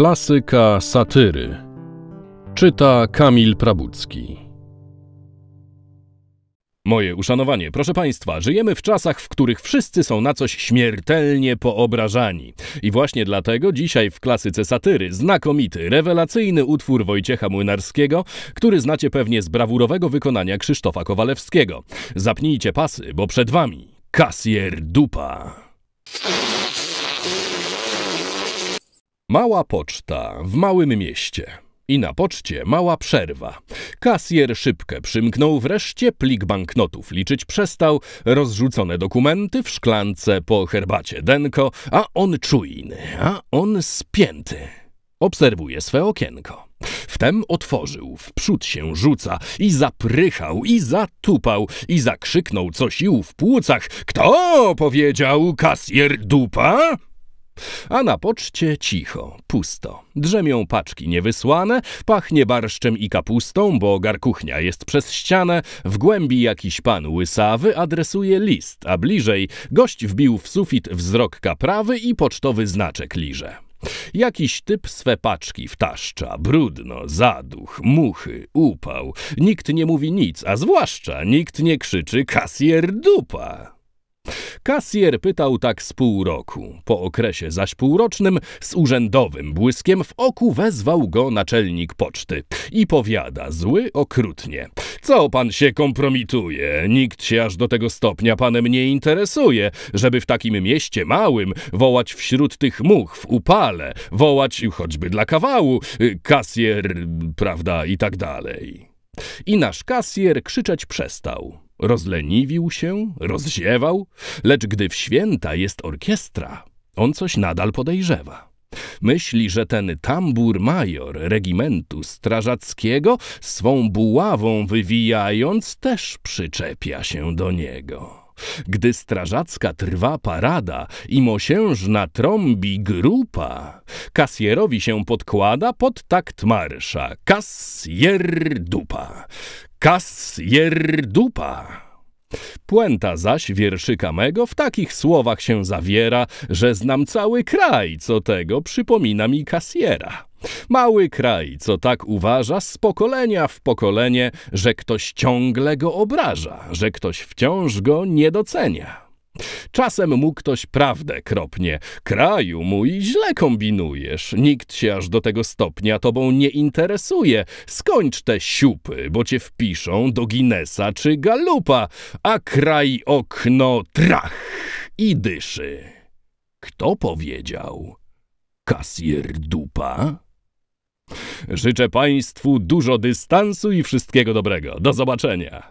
Klasyka satyry. Czyta Kamil Prabucki. Moje uszanowanie, proszę Państwa, żyjemy w czasach, w których wszyscy są na coś śmiertelnie poobrażani. I właśnie dlatego dzisiaj w klasyce satyry znakomity, rewelacyjny utwór Wojciecha Młynarskiego, który znacie pewnie z brawurowego wykonania Krzysztofa Kowalewskiego. Zapnijcie pasy, bo przed Wami kasjer dupa. Mała poczta w małym mieście. I na poczcie mała przerwa. Kasjer szybkę przymknął wreszcie, plik banknotów liczyć przestał, rozrzucone dokumenty w szklance po herbacie denko, a on czujny, a on spięty. Obserwuje swe okienko. Wtem otworzył, wprzód się rzuca i zaprychał, i zatupał, i zakrzyknął co sił w płucach. Kto powiedział kasjer dupa? A na poczcie cicho, pusto. Drzemią paczki niewysłane, pachnie barszczem i kapustą, bo garkuchnia jest przez ścianę. W głębi jakiś pan łysawy adresuje list, a bliżej gość wbił w sufit wzrok kaprawy i pocztowy znaczek liże. Jakiś typ swe paczki wtaszcza, brudno, zaduch, muchy, upał. Nikt nie mówi nic, a zwłaszcza nikt nie krzyczy kasjer dupa. Kasjer pytał tak z pół roku. Po okresie zaś półrocznym z urzędowym błyskiem w oku wezwał go naczelnik poczty i powiada zły okrutnie. Co pan się kompromituje? Nikt się aż do tego stopnia panem nie interesuje, żeby w takim mieście małym wołać wśród tych much w upale, wołać choćby dla kawału, y, kasjer, y, prawda, i tak dalej. I nasz kasjer krzyczeć przestał. Rozleniwił się, rozziewał, lecz gdy w święta jest orkiestra, on coś nadal podejrzewa. Myśli, że ten tambur major regimentu strażackiego swą buławą wywijając też przyczepia się do niego. Gdy strażacka trwa parada i mosiężna trąbi grupa, kasjerowi się podkłada pod takt marsza. Kasjer dupa. Kasjer dupa. Puenta zaś wierszyka mego w takich słowach się zawiera, że znam cały kraj, co tego przypomina mi kasiera. Mały kraj, co tak uważa z pokolenia w pokolenie, że ktoś ciągle go obraża, że ktoś wciąż go nie docenia. Czasem mu ktoś prawdę kropnie. Kraju mój, źle kombinujesz. Nikt się aż do tego stopnia tobą nie interesuje. Skończ te siupy, bo cię wpiszą do Guinnessa czy Galupa. A kraj okno trach i dyszy. Kto powiedział? Kasjer dupa? Życzę Państwu dużo dystansu i wszystkiego dobrego. Do zobaczenia.